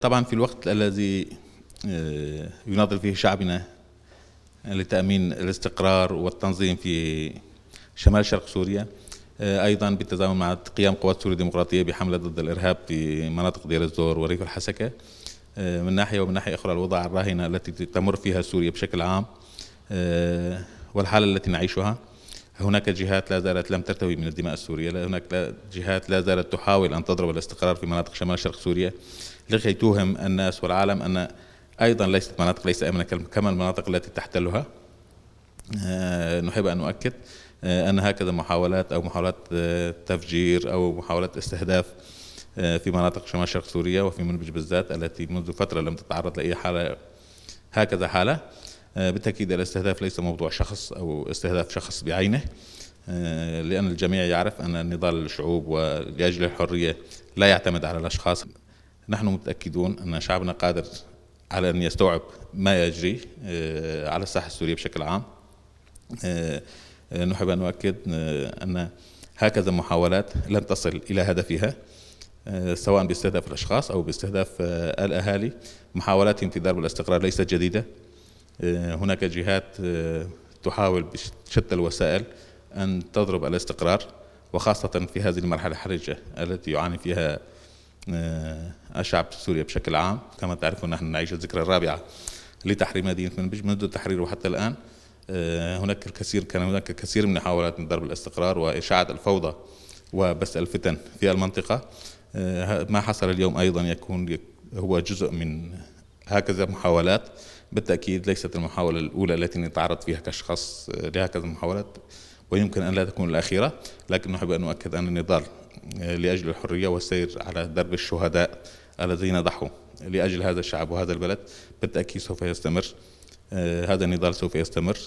طبعا في الوقت الذي آه، يناضل فيه شعبنا لتأمين الاستقرار والتنظيم في شمال شرق سوريا آه، أيضا بالتزامن مع قيام قوات سوريا الديمقراطية بحملة ضد الإرهاب في مناطق دير الزور وريف الحسكة آه، من ناحية ومن ناحية أخرى الوضع الراهنة التي تمر فيها سوريا بشكل عام والحالة التي نعيشها هناك جهات لا زالت لم ترتوي من الدماء السورية هناك جهات لا زالت تحاول أن تضرب الاستقرار في مناطق شمال شرق سوريا لكي توهم الناس والعالم أن أيضا ليست مناطق ليس آمنة كما المناطق التي تحتلها آه، نحب أن نؤكد آه، أن هكذا محاولات أو محاولات آه، تفجير أو محاولات استهداف في مناطق شمال شرق سوريا وفي منبج بالذات التي منذ فترة لم تتعرض لأي حالة هكذا حالة بالتأكيد الاستهداف ليس موضوع شخص أو استهداف شخص بعينه لأن الجميع يعرف أن نضال الشعوب ولأجل الحرية لا يعتمد على الأشخاص نحن متأكدون أن شعبنا قادر على أن يستوعب ما يجري آه، على الساحة السورية بشكل عام آه، آه، نحب أن نؤكد أن هكذا محاولات لن تصل إلى هدفها سواء باستهداف الأشخاص أو باستهداف الأهالي محاولاتهم في ضرب الاستقرار ليست جديدة هناك جهات تحاول بشتى الوسائل أن تضرب الاستقرار وخاصة في هذه المرحلة الحرجة التي يعاني فيها الشعب السوري بشكل عام كما تعرفون نحن نعيش الذكرى الرابعة لتحرير مدينة منبج منذ التحرير وحتى الآن آه، هناك الكثير كان هناك الكثير من محاولات من ضرب الاستقرار وإشاعة الفوضى وبث الفتن في المنطقة آه، ما حصل اليوم أيضا يكون هو جزء من هكذا محاولات بالتأكيد ليست المحاولة الأولى التي نتعرض فيها كشخص آه، لهكذا المحاولات ويمكن أن لا تكون الأخيرة لكن نحب أن نؤكد أن النضال لأجل الحرية والسير على درب الشهداء الذين ضحوا لأجل هذا الشعب وهذا البلد بالتأكيد سوف يستمر آه، هذا النضال سوف يستمر